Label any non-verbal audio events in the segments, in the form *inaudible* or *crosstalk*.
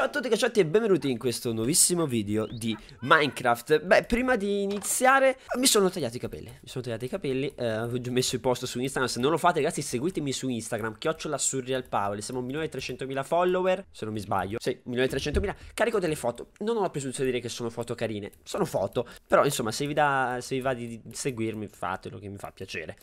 Ciao a tutti cacciati e benvenuti in questo nuovissimo video di Minecraft Beh, prima di iniziare mi sono tagliato i capelli Mi sono tagliato i capelli, eh, ho messo il post su Instagram Se non lo fate ragazzi seguitemi su Instagram, chiocciola surrealpaoli Siamo 1.300.000 follower, se non mi sbaglio Sì, 1.300.000, carico delle foto Non ho la presunzione di dire che sono foto carine, sono foto Però insomma, se vi, da, se vi va di seguirmi fatelo che mi fa piacere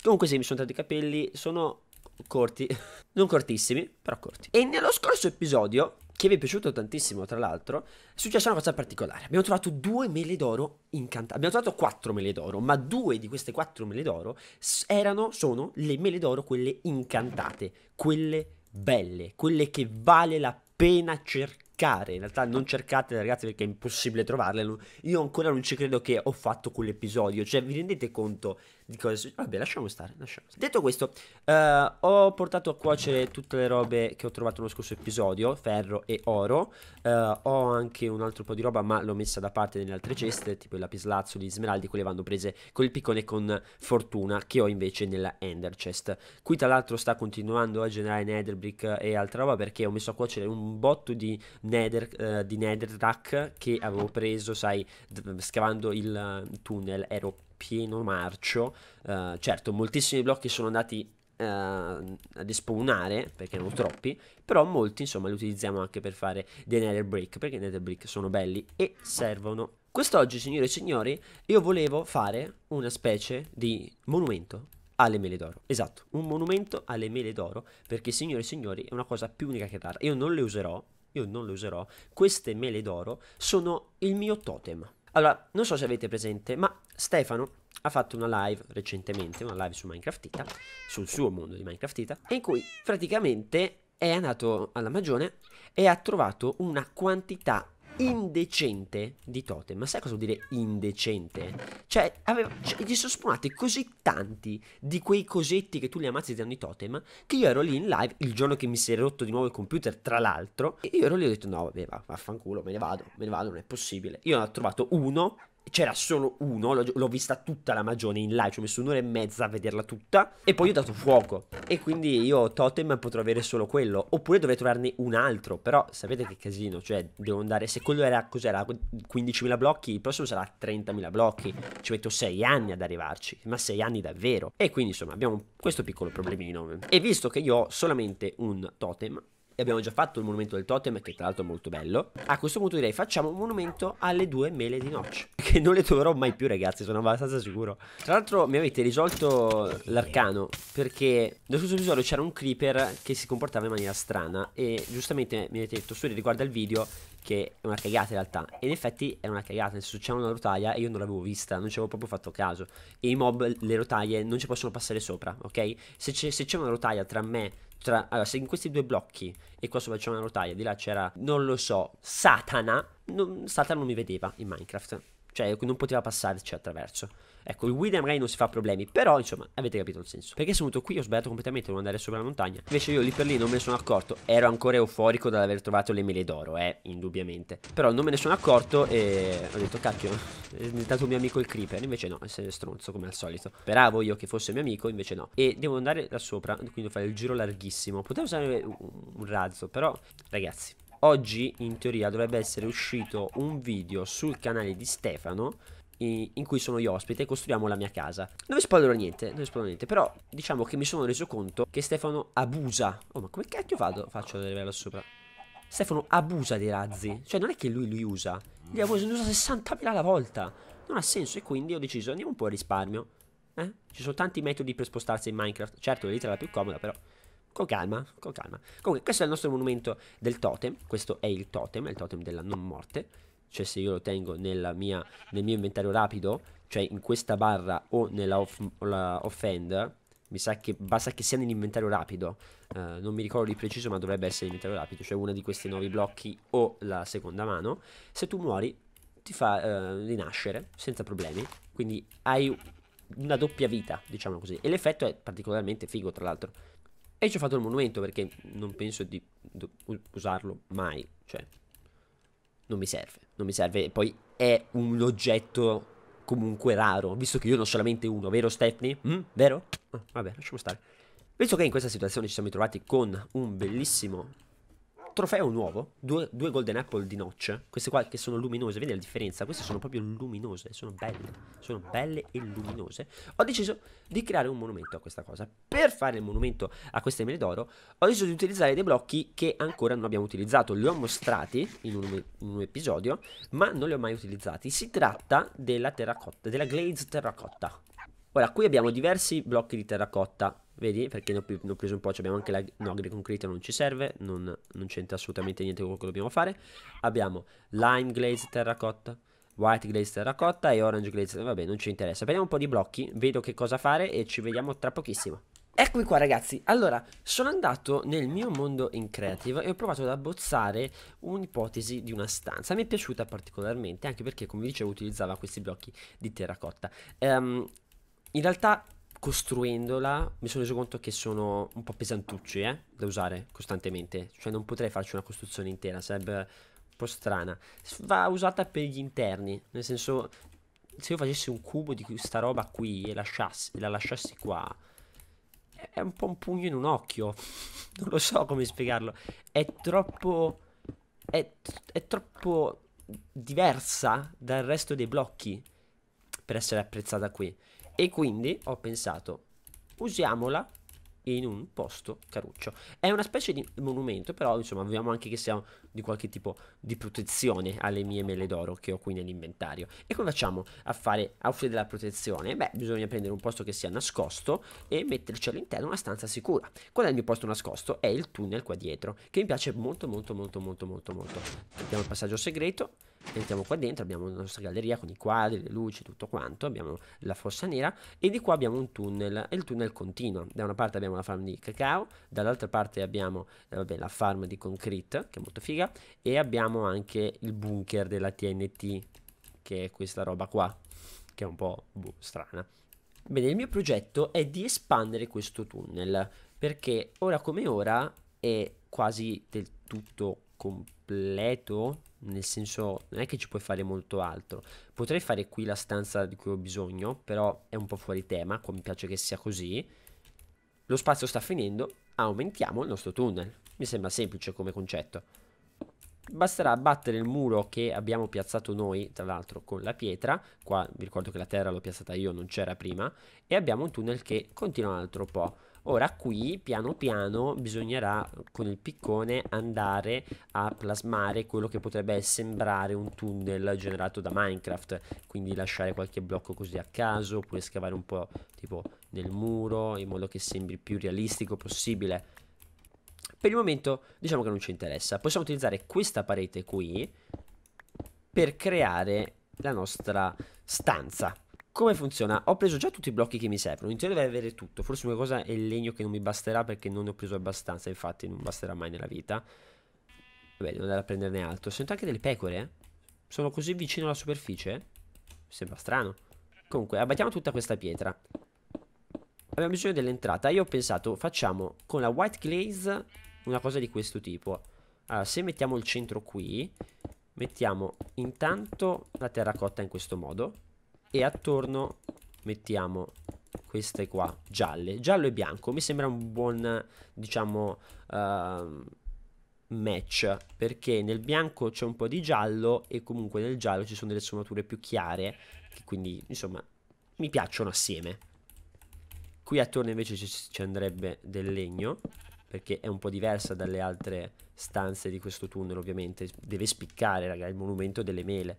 Comunque sì, mi sono tagliato i capelli, sono corti, *laughs* non cortissimi, però corti. E nello scorso episodio che vi è piaciuto tantissimo, tra l'altro, è successa una cosa particolare. Abbiamo trovato due mele d'oro incantate. Abbiamo trovato quattro mele d'oro, ma due di queste quattro mele d'oro erano, sono le mele d'oro quelle incantate, quelle belle, quelle che vale la pena cercare. In realtà non cercatele, ragazzi, perché è impossibile trovarle. Io ancora non ci credo che ho fatto quell'episodio. Cioè, vi rendete conto di cose. Vabbè, lasciamo stare, lasciamo stare. Detto questo, eh, ho portato a cuocere tutte le robe che ho trovato nello scorso episodio, ferro e oro. Eh, ho anche un altro po' di roba, ma l'ho messa da parte nelle altre ceste, tipo i lapislazzoli, gli smeraldi, quelle vanno prese con il piccone con fortuna, che ho invece nella ender chest. Qui tra l'altro sta continuando a generare netherbrick e altra roba, perché ho messo a cuocere un botto di nether, eh, di netherrack che avevo preso, sai, scavando il tunnel, ero pieno marcio. Uh, certo, moltissimi blocchi sono andati uh, eh, a despawnare perché erano troppi, però molti insomma li utilizziamo anche per fare dei nether brick perché i nether brick sono belli e servono. Quest'oggi, signore e signori, io volevo fare una specie di monumento alle mele d'oro. Esatto, un monumento alle mele d'oro perché, signore e signori, è una cosa più unica che rara. Io non le userò, io non le userò. Queste mele d'oro sono il mio totem. Allora, non so se avete presente, ma Stefano ha fatto una live recentemente, una live su Minecraft Minecraftita, sul suo mondo di Minecraft Minecraftita, in cui praticamente è andato alla magione e ha trovato una quantità indecente di totem. Ma sai cosa vuol dire indecente? Cioè, aveva, cioè, gli sono spawnati così tanti di quei cosetti che tu li ammazzi e ti danno i totem, che io ero lì in live il giorno che mi si è rotto di nuovo il computer, tra l'altro, e io ero lì e ho detto no, vabbè, va, vaffanculo, me ne vado, me ne vado, non è possibile. Io ne ho trovato uno c'era solo uno, l'ho, l'ho vista tutta la magione in live, ci ho messo un'ora e mezza a vederla tutta e poi ho dato fuoco e quindi io totem potrò avere solo quello oppure dovrei trovarne un altro, però sapete che casino, cioè devo andare, se quello era cos'era 15.000 blocchi, il prossimo sarà 30.000 blocchi, ci metto 6 anni ad arrivarci, ma 6 anni davvero e quindi insomma abbiamo questo piccolo problemino e visto che io ho solamente un totem e abbiamo già fatto il monumento del totem che tra l'altro è molto bello a questo punto direi facciamo un monumento alle due mele di noce *laughs* che non le troverò mai più ragazzi sono abbastanza sicuro tra l'altro mi avete risolto l'arcano perché nello scorso episodio c'era un creeper che si comportava in maniera strana e giustamente mi avete detto Suri riguardo al video che è una cagata in realtà e in effetti è una cagata nel senso c'è una rotaia e io non l'avevo vista non ci avevo proprio fatto caso e i mob le rotaie non ci possono passare sopra ok se c'è una rotaia tra me tra, allora, se in questi due blocchi e qua sopra c'è una rotaia, di là c'era, non lo so, Satana, non, Satana non mi vedeva in Minecraft, cioè non poteva passarci attraverso. Ecco, il William Ray non si fa problemi, però insomma, avete capito il senso. Perché sono venuto qui ho sbagliato completamente, devo andare sopra la montagna. Invece io lì per lì non me ne sono accorto, ero ancora euforico dall'aver trovato le mele d'oro, eh, indubbiamente. Però non me ne sono accorto e ho detto, cacchio, è diventato mio amico il creeper. Invece no, è stronzo come al solito. Speravo io che fosse mio amico, invece no. E devo andare là sopra, quindi devo fare il giro larghissimo. Potevo usare un razzo, però ragazzi... Oggi in teoria dovrebbe essere uscito un video sul canale di Stefano in cui sono io ospite e costruiamo la mia casa. Non vi spoilerò niente, non vi spoilerò niente, però diciamo che mi sono reso conto che Stefano abusa. Oh, ma come cacchio vado? Faccio vedere livello sopra. Stefano abusa dei razzi, cioè non è che lui li usa, li abusa, ne usa 60.000 alla volta. Non ha senso e quindi ho deciso andiamo un po' a risparmio. Eh? Ci sono tanti metodi per spostarsi in Minecraft. Certo, l'elitra è la più comoda, però con calma, con calma. Comunque, questo è il nostro monumento del totem, questo è il totem, è il totem della non morte cioè se io lo tengo mia, nel mio inventario rapido, cioè in questa barra o nella off, off-end, mi sa che basta che sia nell'inventario rapido, uh, non mi ricordo di preciso ma dovrebbe essere l'inventario rapido, cioè uno di questi nuovi blocchi o la seconda mano, se tu muori ti fa uh, rinascere senza problemi, quindi hai una doppia vita, diciamo così, e l'effetto è particolarmente figo tra l'altro. E ci ho fatto il monumento perché non penso di usarlo mai, cioè non mi serve, non mi serve. E Poi è un oggetto comunque raro, visto che io ne ho solamente uno, vero Stephanie? Mm? Vero? Oh, vabbè, lasciamo stare. Visto che in questa situazione ci siamo trovati con un bellissimo trofeo nuovo, due, due, golden apple di notch, queste qua che sono luminose, vedi la differenza? Queste sono proprio luminose, sono belle, sono belle e luminose. Ho deciso di creare un monumento a questa cosa. Per fare il monumento a queste mele d'oro ho deciso di utilizzare dei blocchi che ancora non abbiamo utilizzato, li ho mostrati in un, in un episodio, ma non li ho mai utilizzati. Si tratta della terracotta, della glaze terracotta. Ora, qui abbiamo diversi blocchi di terracotta, vedi? Perché ne ho, ne ho preso un po', abbiamo anche la no, grey non ci serve, non, non c'entra assolutamente niente con quello che dobbiamo fare. Abbiamo lime glaze terracotta, white glaze terracotta e orange glaze, vabbè, non ci interessa. Prendiamo un po' di blocchi, vedo che cosa fare e ci vediamo tra pochissimo. Eccomi qua ragazzi, allora sono andato nel mio mondo in creative e ho provato ad abbozzare un'ipotesi di una stanza Mi è piaciuta particolarmente anche perché come vi dicevo utilizzava questi blocchi di terracotta um, in realtà costruendola mi sono reso conto che sono un po' pesantucci eh, da usare costantemente. Cioè non potrei farci una costruzione intera, sarebbe un po' strana. Va usata per gli interni, nel senso se io facessi un cubo di questa roba qui e lasciassi, la lasciassi qua, è un po' un pugno in un occhio. *laughs* non lo so come spiegarlo. È troppo... è, è troppo diversa dal resto dei blocchi per essere apprezzata qui. E quindi ho pensato, usiamola in un posto caruccio. È una specie di monumento, però insomma vogliamo anche che sia di qualche tipo di protezione alle mie mele d'oro che ho qui nell'inventario. E come facciamo a fare a offrire della protezione? Beh, bisogna prendere un posto che sia nascosto e metterci all'interno una stanza sicura. Qual è il mio posto nascosto? È il tunnel qua dietro, che mi piace molto molto molto molto molto molto. Abbiamo il passaggio segreto entriamo qua dentro, abbiamo la nostra galleria con i quadri, le luci, tutto quanto, abbiamo la fossa nera e di qua abbiamo un tunnel e il tunnel continua. Da una parte abbiamo la farm di cacao, dall'altra parte abbiamo eh, vabbè, la farm di concrete che è molto figa e abbiamo anche il bunker della TNT che è questa roba qua che è un po' boh, strana. Bene, il mio progetto è di espandere questo tunnel perché ora come ora è quasi del tutto completo nel senso non è che ci puoi fare molto altro. Potrei fare qui la stanza di cui ho bisogno, però è un po' fuori tema, mi piace che sia così. Lo spazio sta finendo, aumentiamo il nostro tunnel. Mi sembra semplice come concetto. Basterà abbattere il muro che abbiamo piazzato noi, tra l'altro con la pietra, qua vi ricordo che la terra l'ho piazzata io, non c'era prima, e abbiamo un tunnel che continua un altro po'. Ora qui piano piano bisognerà con il piccone andare a plasmare quello che potrebbe sembrare un tunnel generato da Minecraft, quindi lasciare qualche blocco così a caso oppure scavare un po' tipo nel muro in modo che sembri più realistico possibile. Per il momento diciamo che non ci interessa, possiamo utilizzare questa parete qui per creare la nostra stanza come funziona? Ho preso già tutti i blocchi che mi servono, in teoria dovrei avere tutto, forse una cosa è il legno che non mi basterà perché non ne ho preso abbastanza, infatti non basterà mai nella vita. Vabbè, devo andare a prenderne altro. Sento anche delle pecore, eh. Sono così vicino alla superficie? sembra strano. Comunque, abbattiamo tutta questa pietra. Abbiamo bisogno dell'entrata. Io ho pensato, facciamo con la white glaze una cosa di questo tipo. Allora, se mettiamo il centro qui, mettiamo intanto la terracotta in questo modo e attorno mettiamo queste qua gialle, giallo e bianco, mi sembra un buon diciamo uh, match perché nel bianco c'è un po' di giallo e comunque nel giallo ci sono delle sfumature più chiare che quindi insomma mi piacciono assieme. Qui attorno invece ci, ci andrebbe del legno perché è un po' diversa dalle altre stanze di questo tunnel ovviamente, deve spiccare ragazzi, il monumento delle mele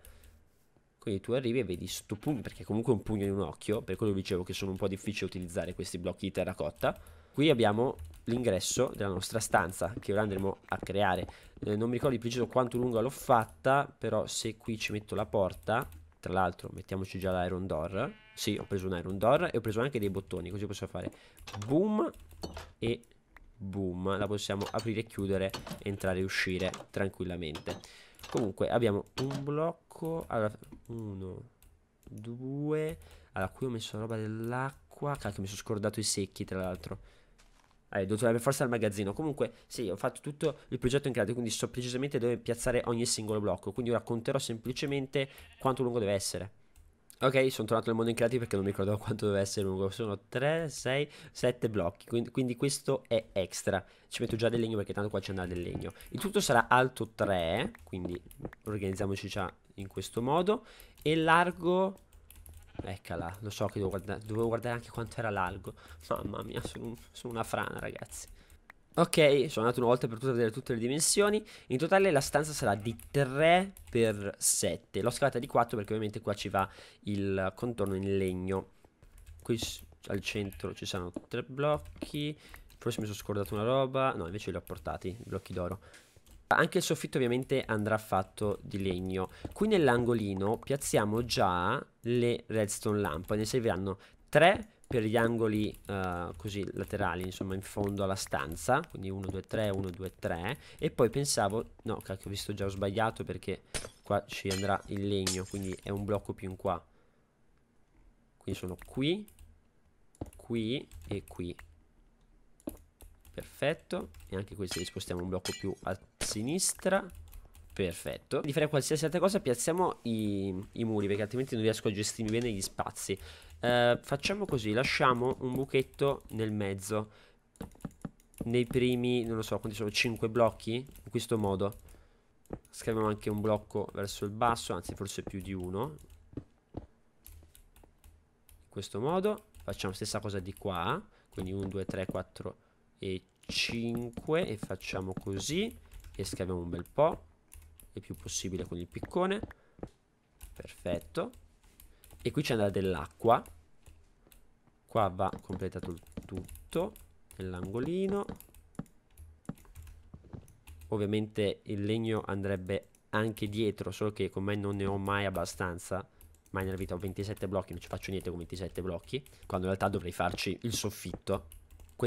quindi tu arrivi e vedi sto pugno, perché comunque è un pugno in un occhio, per quello dicevo che sono un po' difficile utilizzare questi blocchi di terracotta. Qui abbiamo l'ingresso della nostra stanza che ora andremo a creare. Eh, non mi ricordo di preciso quanto lunga l'ho fatta, però se qui ci metto la porta, tra l'altro mettiamoci già l'iron door. Sì, ho preso un iron door e ho preso anche dei bottoni, così possiamo fare boom e boom. La possiamo aprire e chiudere, entrare e uscire tranquillamente. Comunque abbiamo un blocco. Allora, uno, due. Allora, qui ho messo roba dell'acqua. Cacchio, mi sono scordato i secchi, tra l'altro. Eh, dovrebbe forse al magazzino. Comunque, sì, ho fatto tutto il progetto in grado, quindi so precisamente dove piazzare ogni singolo blocco. Quindi ora conterò semplicemente quanto lungo deve essere. Ok, sono tornato nel mondo in increati perché non mi ricordavo quanto doveva essere lungo. Sono 3, 6, 7 blocchi. Quindi, quindi, questo è extra. Ci metto già del legno perché tanto qua ci andrà del legno. Il tutto sarà alto 3. Quindi organizziamoci già in questo modo. E largo. Eccola, lo so che devo guardare, dovevo guardare anche quanto era largo. Mamma mia, sono, sono una frana, ragazzi. Ok, sono andato una volta per tutte a vedere tutte le dimensioni. In totale la stanza sarà di 3x7. L'ho scalata di 4 perché ovviamente qua ci va il contorno in legno. Qui al centro ci saranno tre blocchi. Forse mi sono scordato una roba. No, invece li ho portati, i blocchi d'oro. Anche il soffitto ovviamente andrà fatto di legno. Qui nell'angolino piazziamo già le redstone lampade. Ne serviranno 3 per gli angoli uh, così laterali, insomma in fondo alla stanza, quindi 1, 2, 3, 1, 2, 3 e poi pensavo, no cacchio ho visto già ho sbagliato perché qua ci andrà il legno, quindi è un blocco più in qua, quindi sono qui, qui e qui, perfetto, e anche questi li spostiamo un blocco più a sinistra, perfetto, di fare qualsiasi altra cosa piazziamo i, i muri perché altrimenti non riesco a gestirmi bene gli spazi, eh, facciamo così, lasciamo un buchetto nel mezzo. Nei primi, non lo so, quanti sono? 5 blocchi? In questo modo. Scriviamo anche un blocco verso il basso, anzi forse più di uno. In questo modo. Facciamo stessa cosa di qua. Quindi 1, 2, 3, 4 e 5. E facciamo così. E scriviamo un bel po'. Il più possibile con il piccone. Perfetto. E qui c'è andrà dell'acqua. Qua va completato il tutto. Nell'angolino. Ovviamente il legno andrebbe anche dietro, solo che con me non ne ho mai abbastanza. Mai nella vita ho 27 blocchi, non ci faccio niente con 27 blocchi. Quando in realtà dovrei farci il soffitto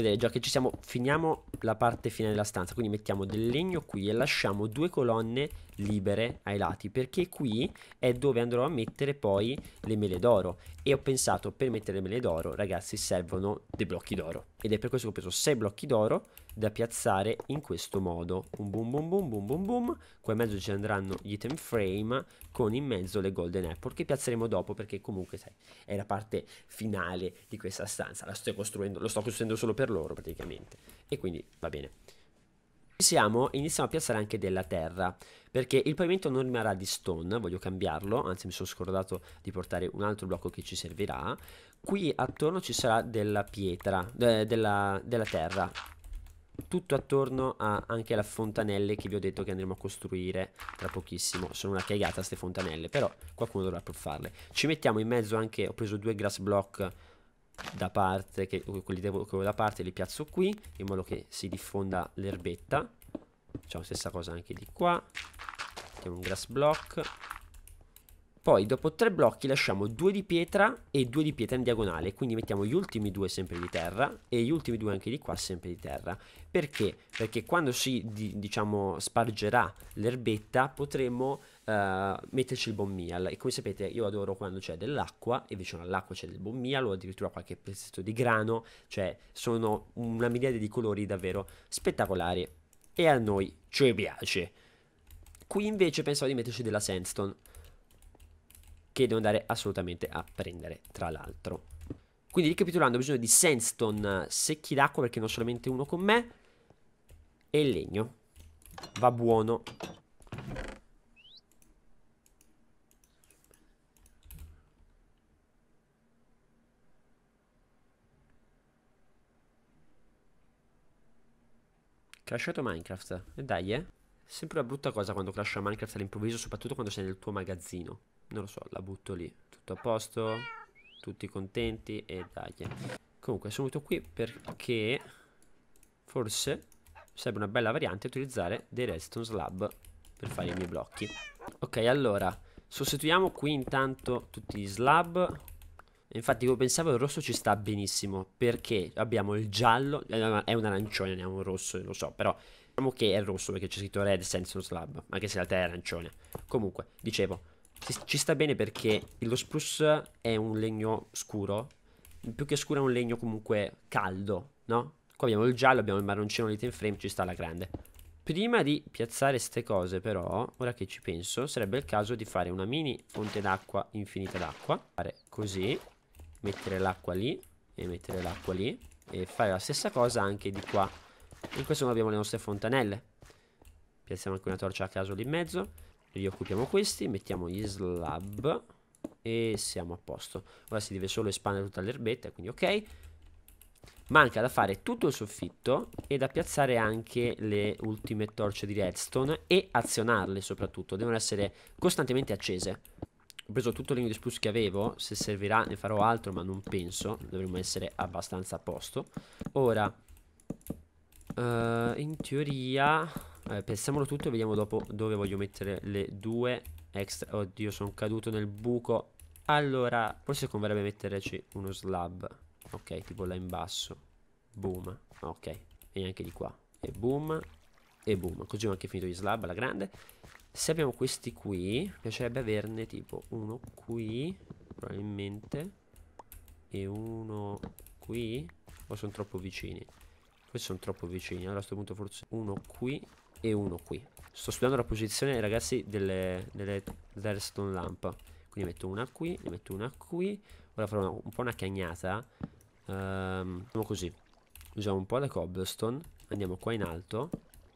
vedere già che ci siamo finiamo la parte fine della stanza quindi mettiamo del legno qui e lasciamo due colonne libere ai lati perché qui è dove andrò a mettere poi le mele d'oro e ho pensato per mettere le mele d'oro ragazzi servono dei blocchi d'oro ed è per questo che ho preso sei blocchi d'oro da piazzare in questo modo un boom boom boom boom boom boom qua in mezzo ci andranno gli item frame con in mezzo le golden apple che piazzeremo dopo perché comunque sai è la parte finale di questa stanza la sto costruendo lo sto costruendo solo per loro praticamente e quindi va bene siamo iniziamo a piazzare anche della terra perché il pavimento non rimarrà di stone voglio cambiarlo anzi mi sono scordato di portare un altro blocco che ci servirà qui attorno ci sarà della pietra de, eh, della, della terra tutto attorno a, anche alle fontanelle che vi ho detto che andremo a costruire tra pochissimo. Sono una cagata queste fontanelle, però qualcuno dovrà farle. Ci mettiamo in mezzo anche, ho preso due grass block da parte, che, quelli devo, quello da parte li piazzo qui, in modo che si diffonda l'erbetta. Facciamo stessa cosa anche di qua. Mettiamo un grass block poi dopo tre blocchi lasciamo due di pietra e due di pietra in diagonale, quindi mettiamo gli ultimi due sempre di terra e gli ultimi due anche di qua sempre di terra. Perché? Perché quando si di, diciamo spargerà l'erbetta potremo eh, metterci il bommial e come sapete io adoro quando c'è dell'acqua e vicino all'acqua c'è del bommial o addirittura qualche pezzetto di grano, cioè sono una miriade di colori davvero spettacolari e a noi ci piace. Qui invece pensavo di metterci della sandstone che devo andare assolutamente a prendere tra l'altro. Quindi ricapitolando ho bisogno di sandstone eh, secchi d'acqua perché ne ho solamente uno con me e il legno. Va buono. Crashato Minecraft. E eh, dai, eh. Sempre una brutta cosa quando crasha Minecraft all'improvviso, soprattutto quando sei nel tuo magazzino non lo so, la butto lì. Tutto a posto, tutti contenti e dai. Comunque sono venuto qui perché forse sarebbe una bella variante utilizzare dei redstone slab per fare i miei blocchi. Ok, allora, sostituiamo qui intanto tutti gli slab. Infatti, come pensavo, il rosso ci sta benissimo perché abbiamo il giallo, eh, è un arancione, non è un rosso, lo so, però diciamo che è rosso perché c'è scritto red senso slab, anche se in realtà è arancione. Comunque, dicevo, ci, ci sta bene perché lo spruce è un legno scuro. Più che scuro è un legno comunque caldo, no? Qua abbiamo il giallo, abbiamo il marroncino l'item frame, ci sta la grande. Prima di piazzare queste cose però, ora che ci penso, sarebbe il caso di fare una mini fonte d'acqua, infinita d'acqua. Fare così, mettere l'acqua lì e mettere l'acqua lì. E fare la stessa cosa anche di qua. In questo modo abbiamo le nostre fontanelle. Piazziamo anche una torcia a caso lì in mezzo rioccupiamo questi, mettiamo gli slab e siamo a posto. Ora si deve solo espandere tutta l'erbetta, quindi ok. Manca da fare tutto il soffitto e da piazzare anche le ultime torce di redstone e azionarle soprattutto, devono essere costantemente accese. Ho preso tutto l'English Plus che avevo, se servirà ne farò altro ma non penso, dovremmo essere abbastanza a posto. Ora, uh, in teoria Vabbè, eh, pensiamolo tutto e vediamo dopo dove voglio mettere le due extra. Oddio, sono caduto nel buco. Allora, forse converrebbe metterci uno slab. Ok, tipo là in basso. Boom. Ok, e anche di qua. E boom. E boom. Così ho anche finito gli slab alla grande. Se abbiamo questi qui, piacerebbe averne tipo uno qui, probabilmente, e uno qui. O sono troppo vicini? Questi sono troppo vicini. Allora a questo punto forse uno qui e uno qui. Sto studiando la posizione, ragazzi, delle, delle redstone lamp. Quindi metto una qui, ne metto una qui. Ora farò una, un po' una cagnata. Ehm, facciamo così. Usiamo un po' la cobblestone. Andiamo qua in alto.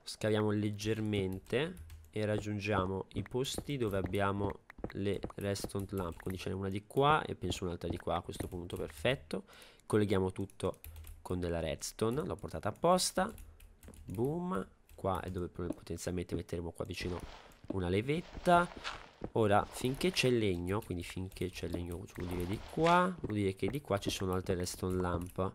Scaviamo leggermente e raggiungiamo i posti dove abbiamo le redstone lamp quindi ce n'è una di qua e penso un'altra di qua a questo punto perfetto colleghiamo tutto con della redstone l'ho portata apposta boom qua e dove potenzialmente metteremo qua vicino una levetta ora finché c'è legno quindi finché c'è legno vuol dire di qua vuol dire che di qua ci sono altre redstone lamp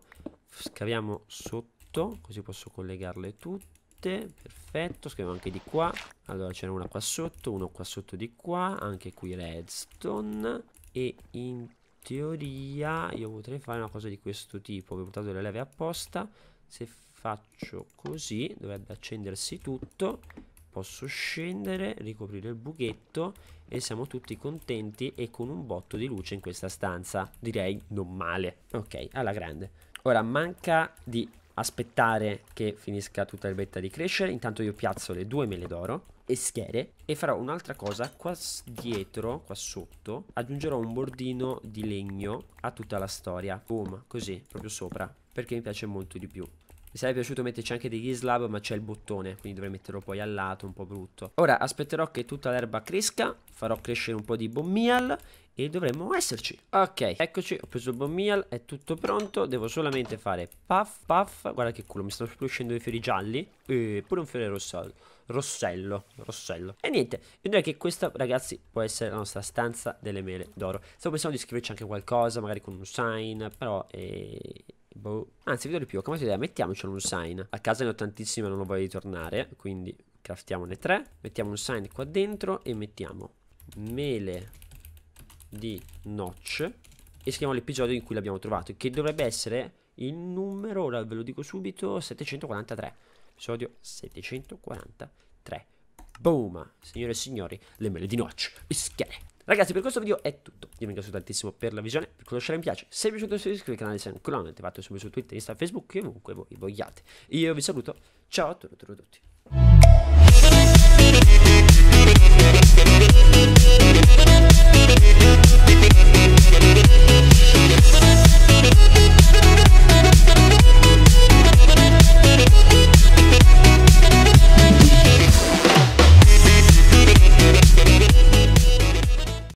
scaviamo sotto così posso collegarle tutte perfetto scriviamo anche di qua allora c'era una qua sotto uno qua sotto di qua anche qui redstone e in teoria io potrei fare una cosa di questo tipo ho portato le leve apposta se faccio così dovrebbe accendersi tutto posso scendere ricoprire il buchetto e siamo tutti contenti e con un botto di luce in questa stanza direi non male ok alla grande ora manca di aspettare che finisca tutta betta di crescere intanto io piazzo le due mele d'oro e schiere e farò un'altra cosa qua dietro qua sotto aggiungerò un bordino di legno a tutta la storia boom così proprio sopra perché mi piace molto di più mi sarebbe piaciuto metterci anche degli slab ma c'è il bottone quindi dovrei metterlo poi al lato un po' brutto. Ora aspetterò che tutta l'erba cresca, farò crescere un po' di bommial e dovremmo esserci. Ok, eccoci, ho preso il bommial, è tutto pronto, devo solamente fare puff puff, guarda che culo, mi stanno uscendo i fiori gialli e pure un fiore rossello. Rossello, Rossello. E niente, io direi che questa, ragazzi, può essere la nostra stanza delle mele d'oro. Stavo pensando di scriverci anche qualcosa, magari con un sign, però... Eh Boh. Anzi, vedo di più. Come si idea? Mettiamocelo un sign. A casa ne ho tantissime, non lo voglio ritornare. Quindi craftiamone tre. Mettiamo un sign qua dentro e mettiamo mele di notch. E scriviamo l'episodio in cui l'abbiamo trovato. Che dovrebbe essere il numero, ora ve lo dico subito, 743. Episodio 743. Boom! Signore e signori, le mele di notch. Ischere. Ragazzi per questo video è tutto, io vi ringrazio tantissimo per la visione, per conoscere mi piace, se vi è piace iscrivetevi al canale se ancora non attivate su Twitter, Instagram, Facebook, ovunque voi vogliate. Io vi saluto, ciao a tutti.